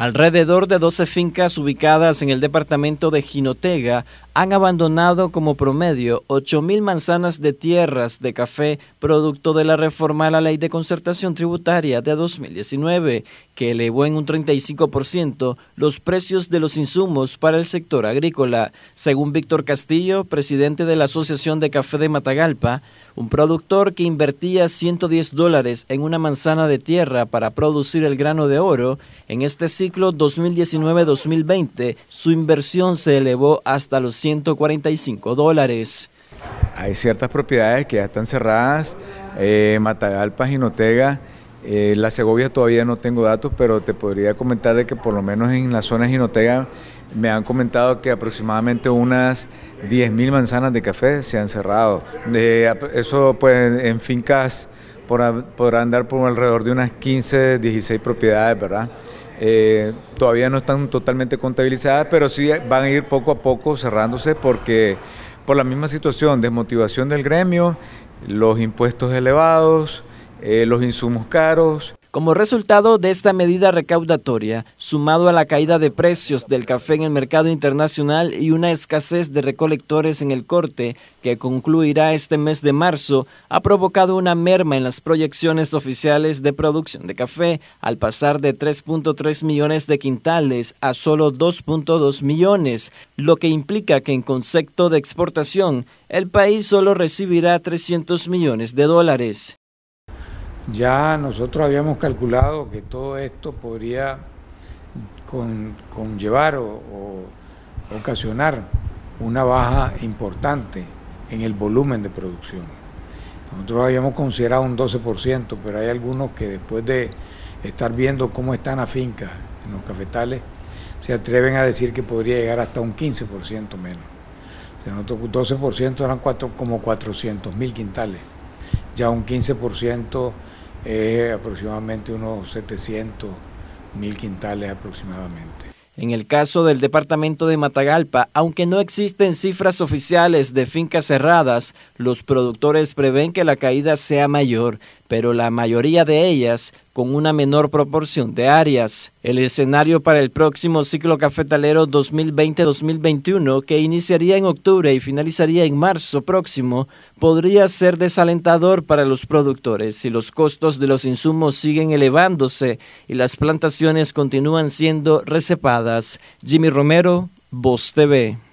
Alrededor de 12 fincas ubicadas en el departamento de Jinotega han abandonado como promedio 8.000 manzanas de tierras de café producto de la reforma a la Ley de Concertación Tributaria de 2019, que elevó en un 35% los precios de los insumos para el sector agrícola. Según Víctor Castillo, presidente de la Asociación de Café de Matagalpa, un productor que invertía 110 dólares en una manzana de tierra para producir el grano de oro, en este siglo, 2019-2020, su inversión se elevó hasta los 145 dólares. Hay ciertas propiedades que ya están cerradas, eh, Matagalpa, Ginotega, eh, la Segovia todavía no tengo datos, pero te podría comentar de que por lo menos en la zona de Ginotega me han comentado que aproximadamente unas 10.000 manzanas de café se han cerrado. eso pues en fincas podrán dar por alrededor de unas 15, 16 propiedades, ¿verdad? Eh, todavía no están totalmente contabilizadas, pero sí van a ir poco a poco cerrándose porque por la misma situación, desmotivación del gremio, los impuestos elevados, eh, los insumos caros, como resultado de esta medida recaudatoria, sumado a la caída de precios del café en el mercado internacional y una escasez de recolectores en el corte, que concluirá este mes de marzo, ha provocado una merma en las proyecciones oficiales de producción de café, al pasar de 3.3 millones de quintales a solo 2.2 millones, lo que implica que en concepto de exportación, el país solo recibirá 300 millones de dólares. Ya nosotros habíamos calculado que todo esto podría conllevar o, ocasionar una baja importante en el volumen de producción. Nosotros habíamos considerado un 12%, pero hay algunos que después de estar viendo cómo están las fincas en los cafetales, se atreven a decir que podría llegar hasta un 15% menos. O nosotros 12% eran como 400 mil quintales. Ya un 15% eh, aproximadamente unos 700 mil quintales aproximadamente. En el caso del departamento de Matagalpa, aunque no existen cifras oficiales de fincas cerradas, los productores prevén que la caída sea mayor, pero la mayoría de ellas con una menor proporción de áreas. El escenario para el próximo ciclo cafetalero 2020-2021, que iniciaría en octubre y finalizaría en marzo próximo, podría ser desalentador para los productores si los costos de los insumos siguen elevándose y las plantaciones continúan siendo recepadas. Jimmy Romero, Voz TV.